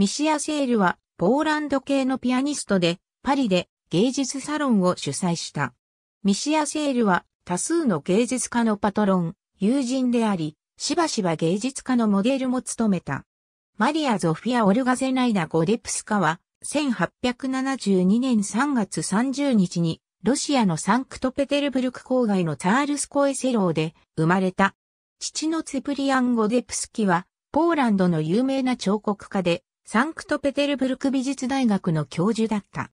ミシア・セールは、ポーランド系のピアニストで、パリで芸術サロンを主催した。ミシア・セールは、多数の芸術家のパトロン、友人であり、しばしば芸術家のモデルも務めた。マリア・ゾフィア・オルガゼナイダ・ゴデプスカは、1872年3月30日に、ロシアのサンクトペテルブルク郊外のツァールスコエセローで生まれた。父のツプリアン・ゴデプスキは、ポーランドの有名な彫刻家で、サンクトペテルブルク美術大学の教授だった。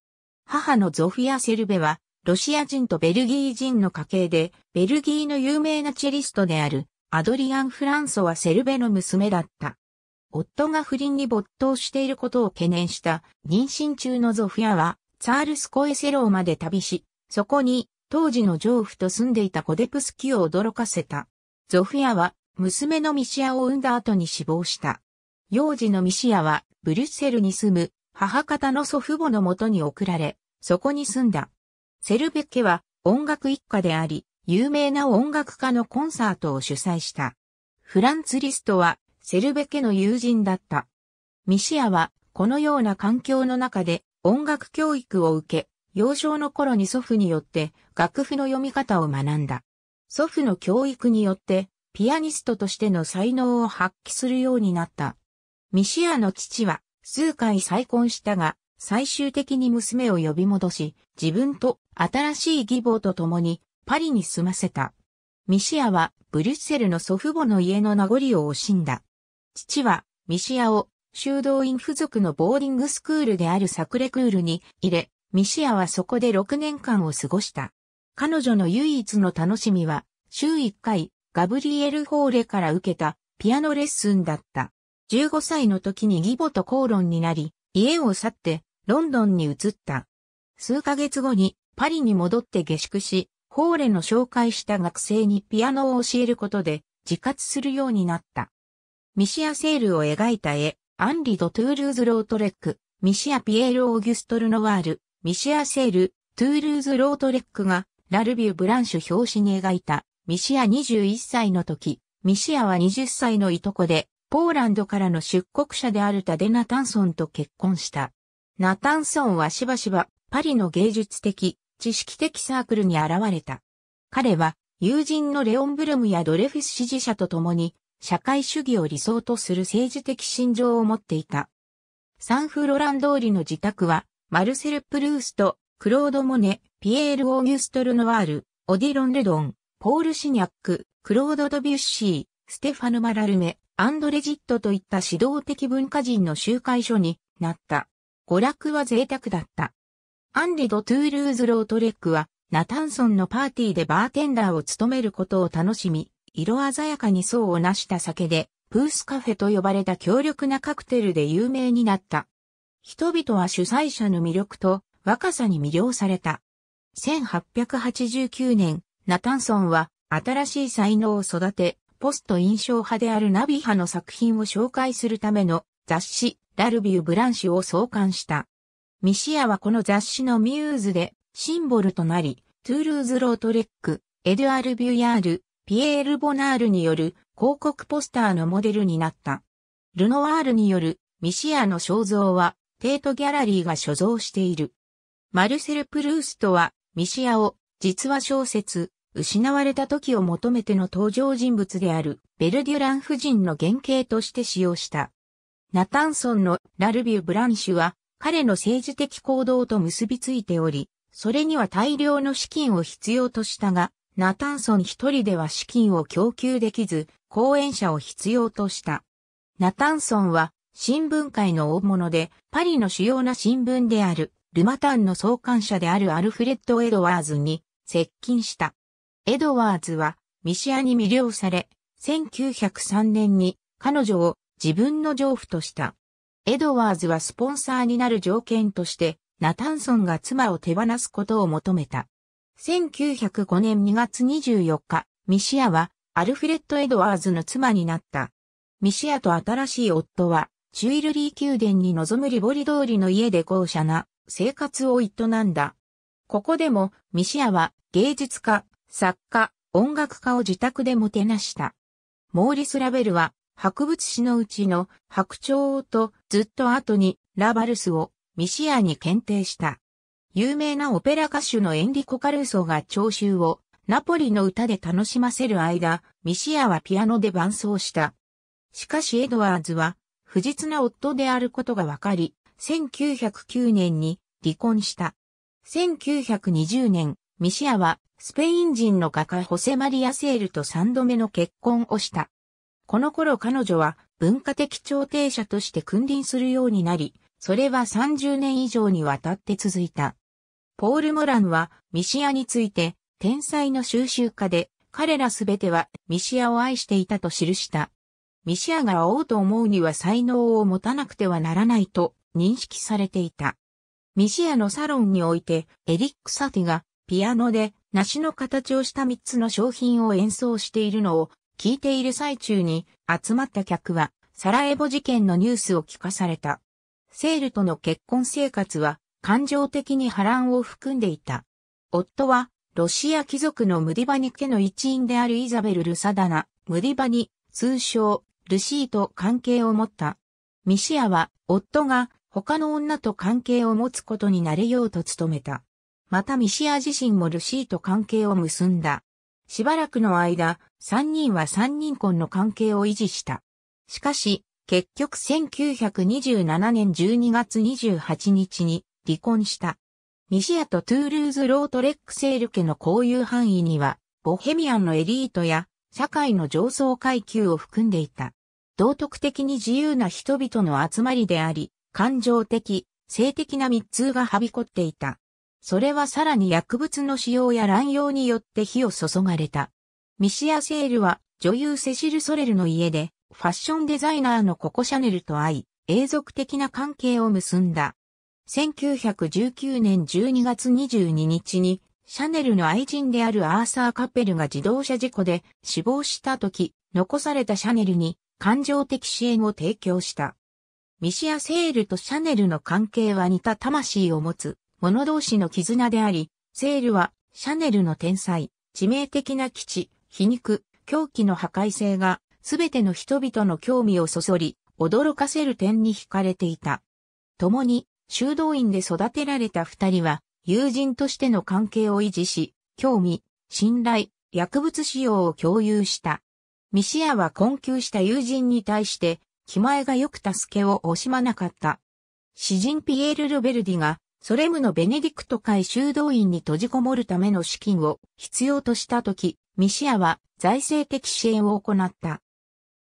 母のゾフィア・セルベは、ロシア人とベルギー人の家系で、ベルギーの有名なチェリストである、アドリアン・フランソはセルベの娘だった。夫が不倫に没頭していることを懸念した妊娠中のゾフィアは、ツァールスコエセローまで旅し、そこに当時の丈夫と住んでいたコデプスキを驚かせた。ゾフィアは娘のミシアを産んだ後に死亡した。幼児のミシアはブリュッセルに住む母方の祖父母のもとに送られ、そこに住んだ。セルベッケは音楽一家であり、有名な音楽家のコンサートを主催した。フランツ・リストはセルベッケの友人だった。ミシアはこのような環境の中で音楽教育を受け、幼少の頃に祖父によって楽譜の読み方を学んだ。祖父の教育によってピアニストとしての才能を発揮するようになった。ミシアの父は数回再婚したが、最終的に娘を呼び戻し、自分と新しい義母と共にパリに住ませた。ミシアはブリュッセルの祖父母の家の名残を惜しんだ。父はミシアを修道院付属のボーディングスクールであるサクレクールに入れ、ミシアはそこで6年間を過ごした。彼女の唯一の楽しみは、週1回、ガブリエル・ホーレから受けたピアノレッスンだった。15歳の時に義母と口論になり、家を去ってロンドンに移った。数ヶ月後にパリに戻って下宿し、ホーレの紹介した学生にピアノを教えることで自活するようになった。ミシア・セールを描いた絵、アンリ・ド・トゥールーズ・ロートレック、ミシア・ピエール・オーギュストル・ノワール、ミシア・セール、トゥールーズ・ロートレックが、ラルビュー・ブランシュ表紙に描いた、ミシア21歳の時、ミシアは20歳のいとこで、ポーランドからの出国者であるタデ・ナタンソンと結婚した。ナタンソンはしばしばパリの芸術的、知識的サークルに現れた。彼は友人のレオンブルムやドレフィス支持者と共に社会主義を理想とする政治的心情を持っていた。サンフロラン通りの自宅はマルセル・プルースト、クロード・モネ、ピエール・オーギュストル・ノワール、オディロン・レドン、ポール・シニャック、クロード・ドビュッシー、ステファヌ・マラルメ、アンドレジットといった指導的文化人の集会所になった。娯楽は贅沢だった。アンリ・ド・トゥールーズ・ロートレックは、ナタンソンのパーティーでバーテンダーを務めることを楽しみ、色鮮やかに層をなした酒で、プースカフェと呼ばれた強力なカクテルで有名になった。人々は主催者の魅力と若さに魅了された。1889年、ナタンソンは新しい才能を育て、ポスト印象派であるナビ派の作品を紹介するための雑誌、ラルビュー・ブランシュを創刊した。ミシアはこの雑誌のミューズでシンボルとなり、トゥールーズ・ロートレック、エドゥアル・ビュヤール、ピエール・ボナールによる広告ポスターのモデルになった。ルノワールによるミシアの肖像はテートギャラリーが所蔵している。マルセル・プルーストはミシアを実話小説失われた時を求めての登場人物であるベルデュラン夫人の原型として使用した。ナタンソンのラルビュー・ブランシュは彼の政治的行動と結びついており、それには大量の資金を必要としたが、ナタンソン一人では資金を供給できず、講演者を必要とした。ナタンソンは新聞界の大物で、パリの主要な新聞である、ルマタンの創刊者であるアルフレッド・エドワーズに接近した。エドワーズはミシアに魅了され、1903年に彼女を自分の丈夫とした。エドワーズはスポンサーになる条件として、ナタンソンが妻を手放すことを求めた。1905年2月24日、ミシアはアルフレッド・エドワーズの妻になった。ミシアと新しい夫は、チュイルリー宮殿に臨むリボリ通りの家で豪奢な生活を営んだ。ここでもミシアは芸術家、作家、音楽家を自宅でもてなした。モーリス・ラベルは、博物誌のうちの白鳥王とずっと後にラバルスをミシアに検定した。有名なオペラ歌手のエンリコ・カルーソが聴衆をナポリの歌で楽しませる間、ミシアはピアノで伴奏した。しかしエドワーズは、不実な夫であることが分かり、1909年に離婚した。1920年、ミシアはスペイン人の画家ホセマリア・セールと三度目の結婚をした。この頃彼女は文化的調停者として君臨するようになり、それは30年以上にわたって続いた。ポール・モランはミシアについて、天才の収集家で、彼らすべてはミシアを愛していたと記した。ミシアが会おうと思うには才能を持たなくてはならないと認識されていた。ミシアのサロンにおいてエリック・サティがピアノで梨の形をした3つの商品を演奏しているのを聞いている最中に集まった客はサラエボ事件のニュースを聞かされた。セールとの結婚生活は感情的に波乱を含んでいた。夫はロシア貴族のムディバニ家の一員であるイザベル・ルサダナ、ムディバニ、通称、ルシーと関係を持った。ミシアは夫が他の女と関係を持つことになれようと努めた。またミシア自身もルシーと関係を結んだ。しばらくの間、三人は三人婚の関係を維持した。しかし、結局1927年12月28日に離婚した。ミシアとトゥールーズ・ロートレック・セール家の交友範囲には、ボヘミアンのエリートや社会の上層階級を含んでいた。道徳的に自由な人々の集まりであり、感情的、性的な密通がはびこっていた。それはさらに薬物の使用や乱用によって火を注がれた。ミシア・セールは女優セシル・ソレルの家でファッションデザイナーのココ・シャネルと会い、永続的な関係を結んだ。1919年12月22日にシャネルの愛人であるアーサー・カペルが自動車事故で死亡した時、残されたシャネルに感情的支援を提供した。ミシア・セールとシャネルの関係は似た魂を持つ者同士の絆であり、セールは、シャネルの天才、致命的な基地、皮肉、狂気の破壊性が、すべての人々の興味をそそり、驚かせる点に惹かれていた。共に、修道院で育てられた二人は、友人としての関係を維持し、興味、信頼、薬物使用を共有した。ミシアは困窮した友人に対して、気前がよく助けを惜しまなかった。詩人ピエール・ルベルディがソレムのベネディクト会修道院に閉じこもるための資金を必要としたとき、ミシアは財政的支援を行った。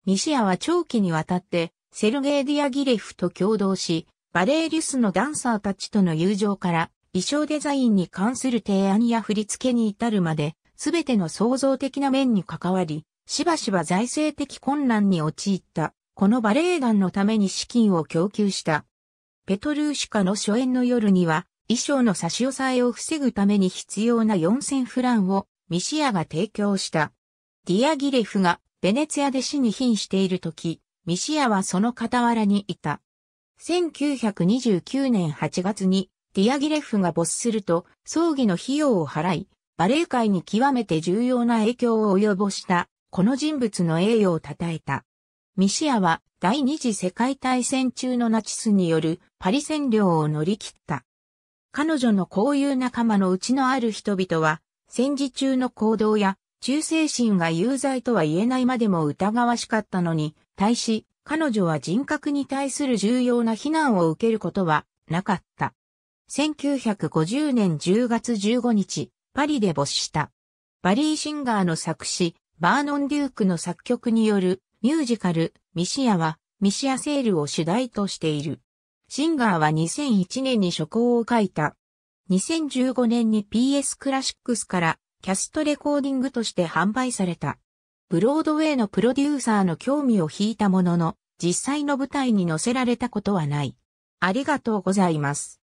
ミシアは長期にわたってセルゲイ・ディアギレフと共同し、バレーリュスのダンサーたちとの友情から衣装デザインに関する提案や振り付けに至るまで、すべての創造的な面に関わり、しばしば財政的困難に陥った、このバレエ団のために資金を供給した。ペトルーシュカの初演の夜には、衣装の差し押さえを防ぐために必要な4000フランをミシアが提供した。ディアギレフがベネツィアで死に瀕している時、ミシアはその傍らにいた。1929年8月にディアギレフが没すると葬儀の費用を払い、バレエ界に極めて重要な影響を及ぼした、この人物の栄誉を称えた。ミシアは第二次世界大戦中のナチスによるパリ占領を乗り切った。彼女のこういう仲間のうちのある人々は、戦時中の行動や忠誠心が有罪とは言えないまでも疑わしかったのに、対し、彼女は人格に対する重要な非難を受けることはなかった。1950年10月15日、パリで没した。バリー・シンガーの作詞、バーノン・デュークの作曲によるミュージカル、ミシアは、ミシアセールを主題としている。シンガーは2001年に初稿を書いた。2015年に PS クラシックスからキャストレコーディングとして販売された。ブロードウェイのプロデューサーの興味を引いたものの、実際の舞台に載せられたことはない。ありがとうございます。